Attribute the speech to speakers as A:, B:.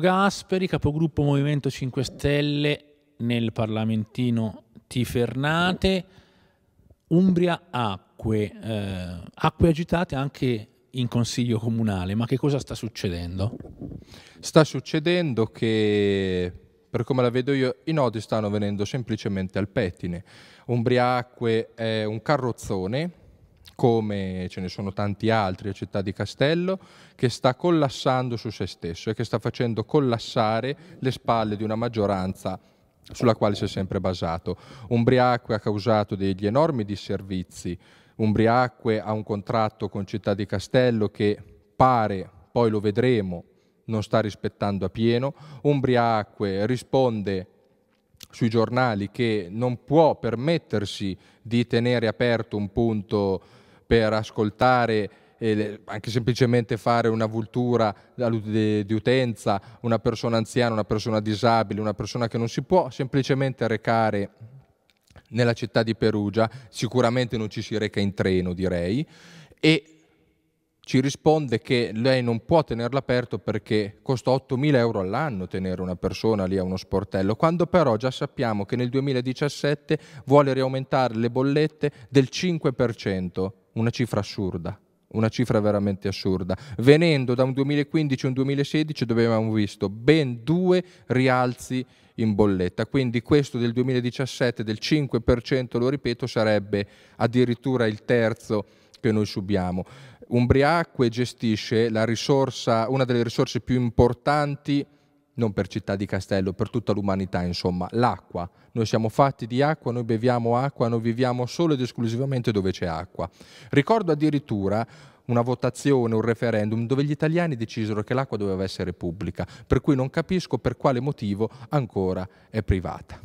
A: Gasperi, capogruppo Movimento 5 Stelle nel Parlamentino Tifernate, Umbria Acque, eh, acque agitate anche in consiglio comunale, ma che cosa sta succedendo?
B: Sta succedendo che, per come la vedo io, i nodi stanno venendo semplicemente al pettine. Umbria Acque è un carrozzone come ce ne sono tanti altri a Città di Castello, che sta collassando su se stesso e che sta facendo collassare le spalle di una maggioranza sulla quale si è sempre basato. Umbriacque ha causato degli enormi disservizi, Umbriacque ha un contratto con Città di Castello che pare, poi lo vedremo, non sta rispettando a pieno, Umbriacque risponde sui giornali che non può permettersi di tenere aperto un punto per ascoltare e anche semplicemente fare una vultura eh, di utenza, una persona anziana, una persona disabile, una persona che non si può semplicemente recare nella città di Perugia, sicuramente non ci si reca in treno direi, e ci risponde che lei non può tenerla aperto perché costa 8.000 euro all'anno tenere una persona lì a uno sportello, quando però già sappiamo che nel 2017 vuole riaumentare le bollette del 5%, una cifra assurda una cifra veramente assurda. Venendo da un 2015 e un 2016 dove avevamo visto ben due rialzi in bolletta, quindi questo del 2017 del 5%, lo ripeto, sarebbe addirittura il terzo che noi subiamo. Umbriacque gestisce risorsa, una delle risorse più importanti, non per Città di Castello, per tutta l'umanità, insomma, l'acqua. Noi siamo fatti di acqua, noi beviamo acqua, noi viviamo solo ed esclusivamente dove c'è acqua. Ricordo addirittura una votazione, un referendum dove gli italiani decisero che l'acqua doveva essere pubblica, per cui non capisco per quale motivo ancora è privata.